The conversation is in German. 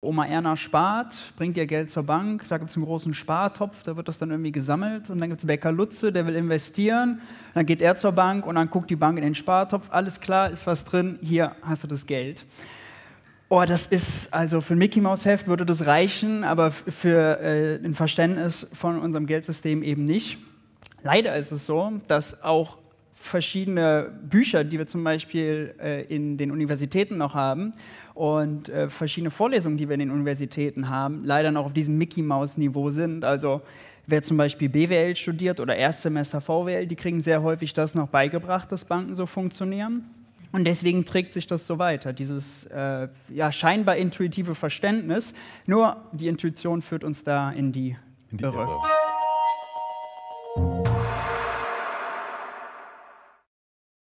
Oma Erna spart, bringt ihr Geld zur Bank, da gibt es einen großen Spartopf, da wird das dann irgendwie gesammelt und dann gibt es Bäcker Lutze, der will investieren, dann geht er zur Bank und dann guckt die Bank in den Spartopf, alles klar, ist was drin, hier hast du das Geld. Oh, das ist, also für ein Mickey Mouse Heft würde das reichen, aber für äh, ein Verständnis von unserem Geldsystem eben nicht. Leider ist es so, dass auch verschiedene Bücher, die wir zum Beispiel äh, in den Universitäten noch haben und äh, verschiedene Vorlesungen, die wir in den Universitäten haben, leider noch auf diesem Mickey-Maus-Niveau sind. Also wer zum Beispiel BWL studiert oder Erstsemester VWL, die kriegen sehr häufig das noch beigebracht, dass Banken so funktionieren. Und deswegen trägt sich das so weiter, dieses äh, ja, scheinbar intuitive Verständnis. Nur die Intuition führt uns da in die, in die Irre. Irre.